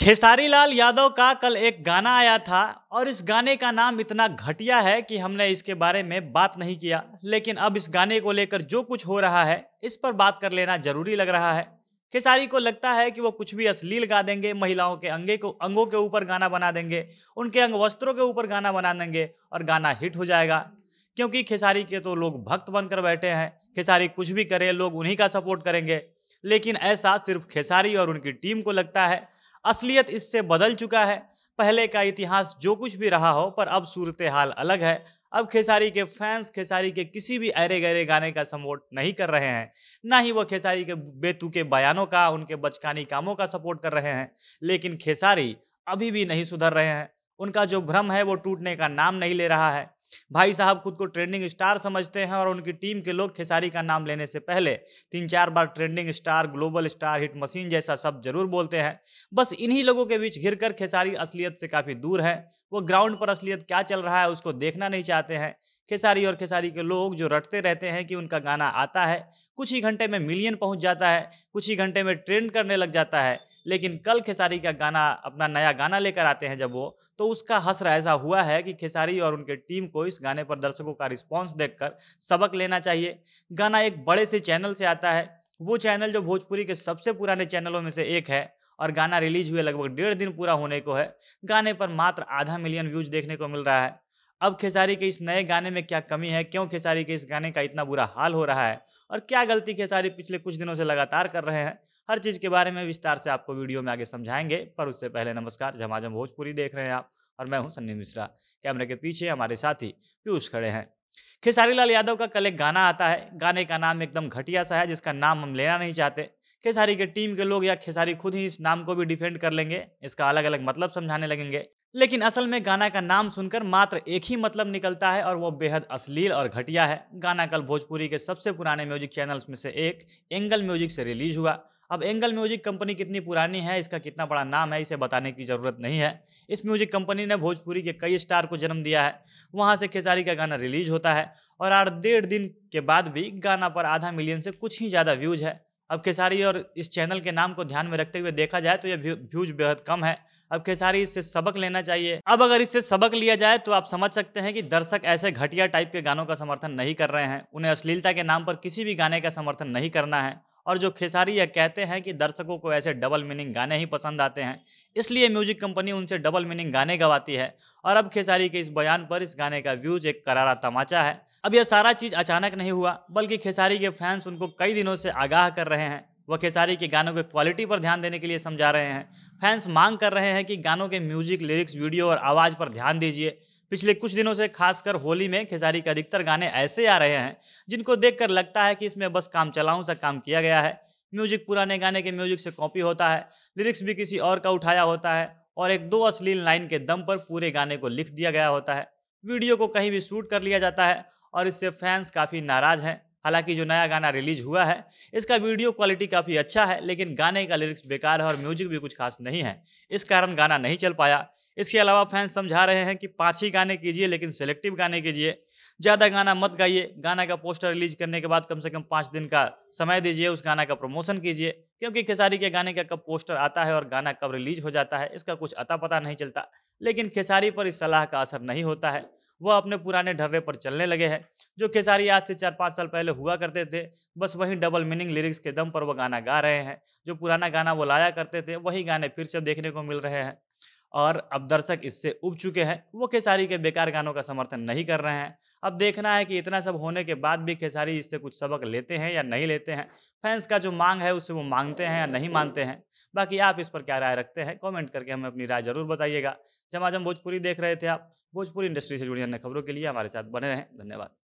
खेसारी लाल यादव का कल एक गाना आया था और इस गाने का नाम इतना घटिया है कि हमने इसके बारे में बात नहीं किया लेकिन अब इस गाने को लेकर जो कुछ हो रहा है इस पर बात कर लेना जरूरी लग रहा है खेसारी को लगता है कि वो कुछ भी अश्लील गा देंगे महिलाओं के अंगे को अंगों के ऊपर गाना बना देंगे उनके अंग वस्त्रों के ऊपर गाना बना देंगे और गाना हिट हो जाएगा क्योंकि खेसारी के तो लोग भक्त बनकर बैठे हैं खेसारी कुछ भी करे लोग उन्हीं का सपोर्ट करेंगे लेकिन ऐसा सिर्फ खेसारी और उनकी टीम को लगता है असलियत इससे बदल चुका है पहले का इतिहास जो कुछ भी रहा हो पर अब सूरत हाल अलग है अब खेसारी के फैंस खेसारी के किसी भी अरे गहरे गाने का सपोर्ट नहीं कर रहे हैं ना ही वो खेसारी के बेतु के बयानों का उनके बचकानी कामों का सपोर्ट कर रहे हैं लेकिन खेसारी अभी भी नहीं सुधर रहे हैं उनका जो भ्रम है वो टूटने का नाम नहीं ले रहा है भाई साहब खुद को ट्रेंडिंग स्टार समझते हैं और उनकी टीम के लोग खेसारी का नाम लेने से पहले तीन चार बार trending star global star hit machine जैसा शब्द जरूर बोलते हैं बस इन्हीं लोगों के बीच घिर कर खेसारी असलियत से काफ़ी दूर है वो ग्राउंड पर असलियत क्या चल रहा है उसको देखना नहीं चाहते हैं खेसारी और खेसारी के लोग जो रटते रहते हैं कि उनका गाना आता है कुछ ही घंटे में मिलियन पहुंच जाता है कुछ ही घंटे में ट्रेंड करने लग जाता है लेकिन कल खेसारी का गाना अपना नया गाना लेकर आते हैं जब वो तो उसका हसर ऐसा हुआ है कि खेसारी और उनके टीम को इस गाने पर दर्शकों का रिस्पॉन्स देख सबक लेना चाहिए गाना एक बड़े से चैनल से आता है वो चैनल जो भोजपुरी के सबसे पुराने चैनलों में से एक है और गाना रिलीज हुए लगभग डेढ़ दिन पूरा होने को है गाने पर मात्र आधा मिलियन व्यूज देखने को मिल रहा है अब खेसारी के इस नए गाने में क्या कमी है क्यों खेसारी के इस गाने का इतना बुरा हाल हो रहा है और क्या गलती खेसारी पिछले कुछ दिनों से लगातार कर रहे हैं हर चीज़ के बारे में विस्तार से आपको वीडियो में आगे समझाएंगे पर उससे पहले नमस्कार झमाझम भोजपुरी देख रहे हैं आप और मैं हूं सन्नी मिश्रा कैमरे के पीछे हमारे साथी पीयूष खड़े हैं खेसारी लाल यादव का कल एक गाना आता है गाने का नाम एकदम घटिया सा है जिसका नाम हम लेना नहीं चाहते खेसारी के टीम के लोग या खेसारी खुद ही इस नाम को भी डिफेंड कर लेंगे इसका अलग अलग मतलब समझाने लगेंगे लेकिन असल में गाना का नाम सुनकर मात्र एक ही मतलब निकलता है और वो बेहद अश्लील और घटिया है गाना कल भोजपुरी के सबसे पुराने म्यूजिक चैनल्स में से एक एंगल म्यूजिक से रिलीज हुआ अब एंगल म्यूजिक कंपनी कितनी पुरानी है इसका कितना बड़ा नाम है इसे बताने की ज़रूरत नहीं है इस म्यूजिक कंपनी ने भोजपुरी के कई स्टार को जन्म दिया है वहाँ से खेसारी का गाना रिलीज होता है और आठ डेढ़ दिन के बाद भी गाना पर आधा मिलियन से कुछ ही ज़्यादा व्यूज़ है अब खेसारी और इस चैनल के नाम को ध्यान में रखते हुए देखा जाए तो यह व्यूज बेहद कम है अब खेसारी इससे सबक लेना चाहिए अब अगर इससे सबक लिया जाए तो आप समझ सकते हैं कि दर्शक ऐसे घटिया टाइप के गानों का समर्थन नहीं कर रहे हैं उन्हें अश्लीलता के नाम पर किसी भी गाने का समर्थन नहीं करना है और जो खेसारी यह कहते हैं कि दर्शकों को ऐसे डबल मीनिंग गाने ही पसंद आते हैं इसलिए म्यूजिक कंपनी उनसे डबल मीनिंग गाने गवाती है और अब खेसारी के इस बयान पर इस गाने का व्यूज एक करारा तमाचा है अब यह सारा चीज अचानक नहीं हुआ बल्कि खेसारी के फैंस उनको कई दिनों से आगाह कर रहे हैं वह खेसारी के गानों के क्वालिटी पर ध्यान देने के लिए समझा रहे हैं फैंस मांग कर रहे हैं कि गानों के म्यूजिक लिरिक्स वीडियो और आवाज़ पर ध्यान दीजिए पिछले कुछ दिनों से खासकर होली में खेसारी के अधिकतर गाने ऐसे आ रहे हैं जिनको देखकर लगता है कि इसमें बस काम चलाऊँ सा काम किया गया है म्यूजिक पुराने गाने के म्यूजिक से कॉपी होता है लिरिक्स भी किसी और का उठाया होता है और एक दो अश्लील लाइन के दम पर पूरे गाने को लिख दिया गया होता है वीडियो को कहीं भी शूट कर लिया जाता है और इससे फैंस काफ़ी नाराज़ हैं हालांकि जो नया गाना रिलीज हुआ है इसका वीडियो क्वालिटी काफ़ी अच्छा है लेकिन गाने का लिरिक्स बेकार है और म्यूजिक भी कुछ खास नहीं है इस कारण गाना नहीं चल पाया इसके अलावा फैंस समझा रहे हैं कि पाँच ही गाने कीजिए लेकिन सेलेक्टिव गाने कीजिए ज़्यादा गाना मत गाइए गाना का पोस्टर रिलीज करने के बाद कम से कम पाँच दिन का समय दीजिए उस गाना का प्रमोशन कीजिए क्योंकि खेसारी के गाने का कब पोस्टर आता है और गाना कब रिलीज हो जाता है इसका कुछ अता पता नहीं चलता लेकिन खेसारी पर इस सलाह का असर नहीं होता है वह अपने पुराने ढर्रे पर चलने लगे हैं जो खेसारी आज से चार पाँच साल पहले हुआ करते थे बस वही डबल मीनिंग लिरिक्स के दम पर वह गाना गा रहे हैं जो पुराना गाना वो लाया करते थे वही गाने फिर से देखने को मिल रहे हैं और अब दर्शक इससे उब चुके हैं वो खेसारी के बेकार गानों का समर्थन नहीं कर रहे हैं अब देखना है कि इतना सब होने के बाद भी खेसारी इससे कुछ सबक लेते हैं या नहीं लेते हैं फैंस का जो मांग है उससे वो मांगते हैं या नहीं मानते हैं बाकी आप इस पर क्या राय रखते हैं कमेंट करके हमें अपनी राय जरूर बताइएगा जमाजम भोजपुरी देख रहे थे आप भोजपुरी इंडस्ट्री से जुड़ी अन्य खबरों के लिए हमारे साथ बने रहें धन्यवाद